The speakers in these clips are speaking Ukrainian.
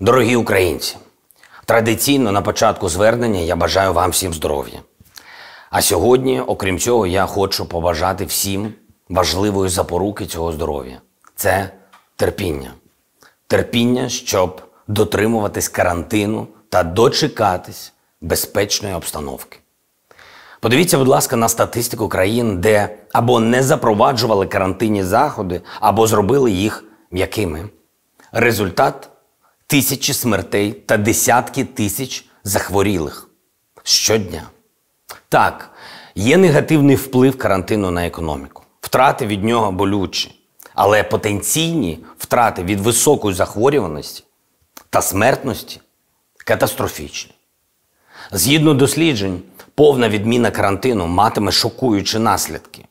Дорогі українці, традиційно на початку звернення я бажаю вам всім здоров'я. А сьогодні, окрім цього, я хочу побажати всім важливої запоруки цього здоров'я це терпіння. Терпіння, щоб дотримуватись карантину та дочекатись безпечної обстановки. Подивіться, будь ласка, на статистику країн, де або не запроваджували карантинні заходи, або зробили їх м'якими. Результат тисячі смертей та десятки тисяч захворілих щодня. Так, є негативний вплив карантину на економіку, втрати від нього болючі, але потенційні втрати від високої захворюваності та смертності катастрофічні. Згідно досліджень, повна відміна карантину матиме шокуючі наслідки.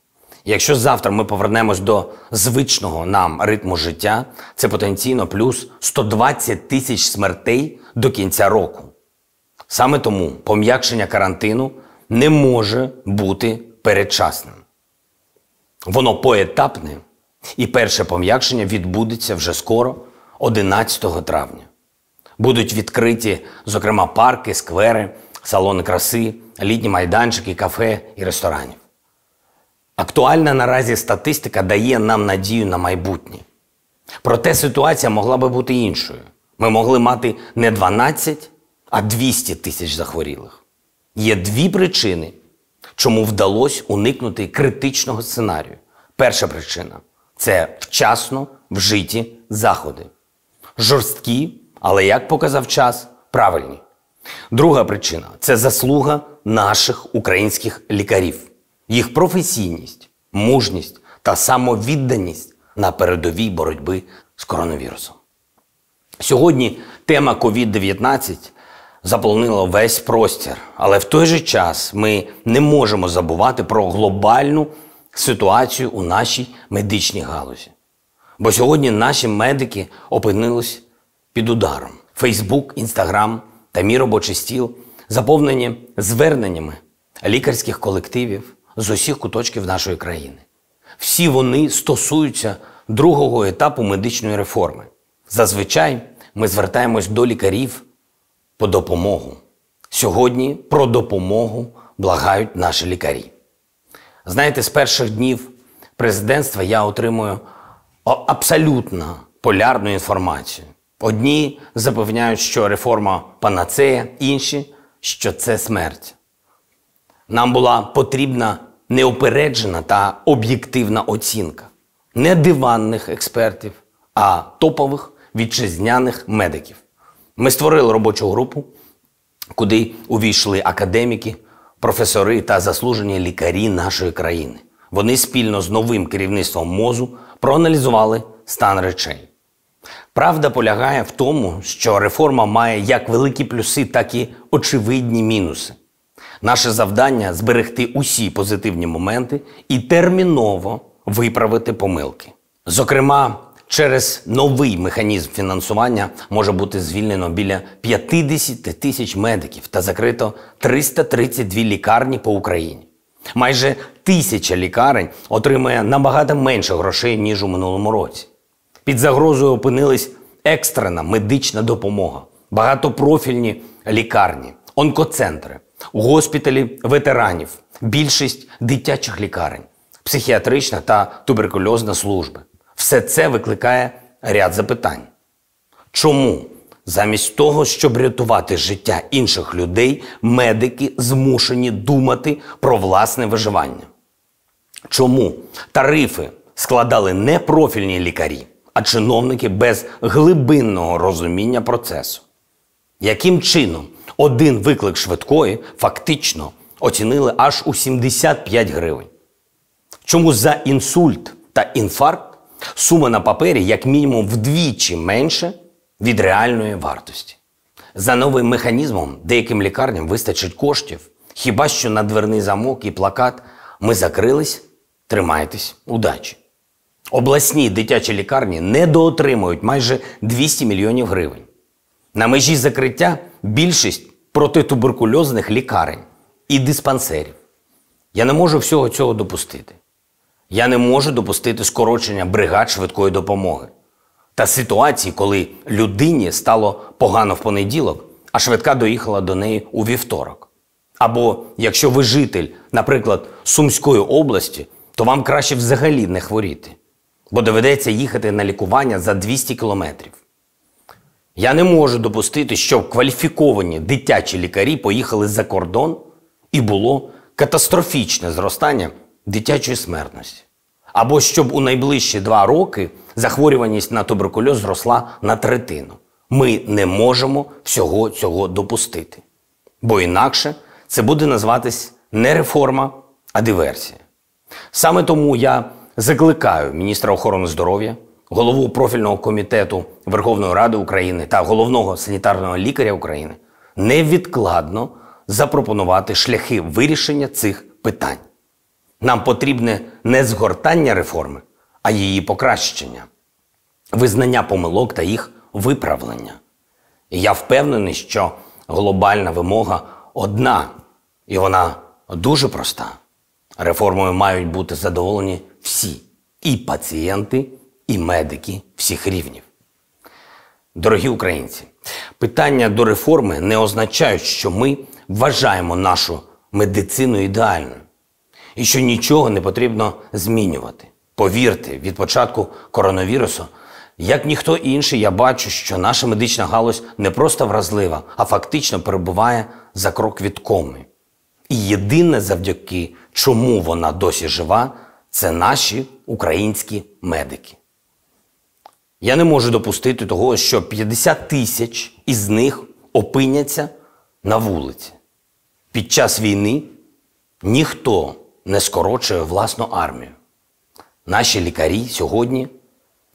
Якщо завтра ми повернемось до звичного нам ритму життя, це потенційно плюс 120 тисяч смертей до кінця року. Саме тому пом'якшення карантину не може бути передчасним. Воно поетапне, і перше пом'якшення відбудеться вже скоро, 11 травня. Будуть відкриті, зокрема, парки, сквери, салони краси, літні майданчики, кафе і ресторанів. Актуальна наразі статистика дає нам надію на майбутнє. Проте ситуація могла би бути іншою. Ми могли мати не 12, а 200 тисяч захворілих. Є дві причини, чому вдалося уникнути критичного сценарію. Перша причина це вчасно вжиті заходи. Жорсткі, але як показав час, правильні. Друга причина це заслуга наших українських лікарів їх професійність, мужність та самовідданість на передовій боротьби з коронавірусом. Сьогодні тема COVID-19 заполонила весь простір, але в той же час ми не можемо забувати про глобальну ситуацію у нашій медичній галузі. Бо сьогодні наші медики опинились під ударом. Фейсбук, Інстаграм та мій робочий стіл заповнені зверненнями лікарських колективів, з усіх куточків нашої країни. Всі вони стосуються другого етапу медичної реформи. Зазвичай ми звертаємось до лікарів по допомогу. Сьогодні про допомогу благають наші лікарі. Знаєте, з перших днів президентства я отримую абсолютно полярну інформацію. Одні запевняють, що реформа панацея, інші, що це смерть. Нам була потрібна неопереджена та об'єктивна оцінка не диванних експертів, а топових вітчизняних медиків. Ми створили робочу групу, куди увійшли академіки, професори та заслужені лікарі нашої країни. Вони спільно з новим керівництвом мозу проаналізували стан речей. Правда полягає в тому, що реформа має як великі плюси, так і очевидні мінуси. Наше завдання зберегти усі позитивні моменти і терміново виправити помилки. Зокрема, через новий механізм фінансування може бути звільнено біля 50 тисяч медиків та закрито 332 лікарні по Україні. Майже тисяча лікарень отримує набагато менше грошей ніж у минулому році. Під загрозою опинились екстрена медична допомога, багатопрофільні лікарні, онкоцентри. У госпіталі ветеранів, більшість дитячих лікарень, психіатрична та туберкульозна служби. Все це викликає ряд запитань. Чому замість того, щоб рятувати життя інших людей, медики змушені думати про власне виживання? Чому тарифи складали не профільні лікарі, а чиновники без глибинного розуміння процесу? Яким чином один виклик швидкої фактично оцінили аж у 75 гривень. Чому за інсульт та інфаркт сума на папері як мінімум вдвічі менше від реальної вартості. За новим механізмом деяким лікарням вистачить коштів. Хіба що на дверний замок і плакат ми закрились, тримайтесь удачі. Обласні дитячі лікарні недоотримують майже 200 мільйонів гривень. На межі закриття більшість протитуберкульозних лікарень і диспансерів. Я не можу всього цього допустити. Я не можу допустити скорочення бригад швидкої допомоги та ситуації, коли людині стало погано в понеділок, а швидка доїхала до неї у вівторок. Або якщо ви житель, наприклад, Сумської області, то вам краще взагалі не хворіти, бо доведеться їхати на лікування за 200 кілометрів. Я не можу допустити, щоб кваліфіковані дитячі лікарі поїхали за кордон і було катастрофічне зростання дитячої смертності. Або щоб у найближчі два роки захворюваність на туберкульоз зросла на третину. Ми не можемо всього цього допустити. Бо інакше це буде називатись не реформа, а диверсія. Саме тому я закликаю міністра охорони здоров'я голову профільного комітету Верховної Ради України та головного санітарного лікаря України невідкладно запропонувати шляхи вирішення цих питань. Нам потрібне не згортання реформи, а її покращення, визнання помилок та їх виправлення. І я впевнений, що глобальна вимога одна, і вона дуже проста. Реформою мають бути задоволені всі і пацієнти і медики всіх рівнів. Дорогі українці, питання до реформи не означають, що ми вважаємо нашу медицину ідеальною і що нічого не потрібно змінювати. Повірте, від початку коронавірусу, як ніхто інший, я бачу, що наша медична галузь не просто вразлива, а фактично перебуває за крок від коми. І єдине завдяки чому вона досі жива, це наші українські медики. Я не можу допустити того, що 50 тисяч із них опиняться на вулиці. Під час війни ніхто не скорочує власну армію. Наші лікарі сьогодні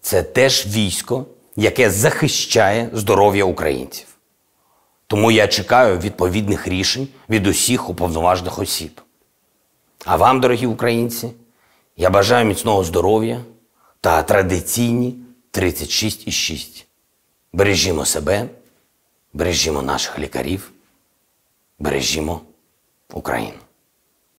це теж військо, яке захищає здоров'я українців. Тому я чекаю відповідних рішень від усіх уповноважених осіб. А вам, дорогі українці, я бажаю міцного здоров'я та традиційні 36,6. Бережімо себе, бережімо наших лікарів, бережімо Україну.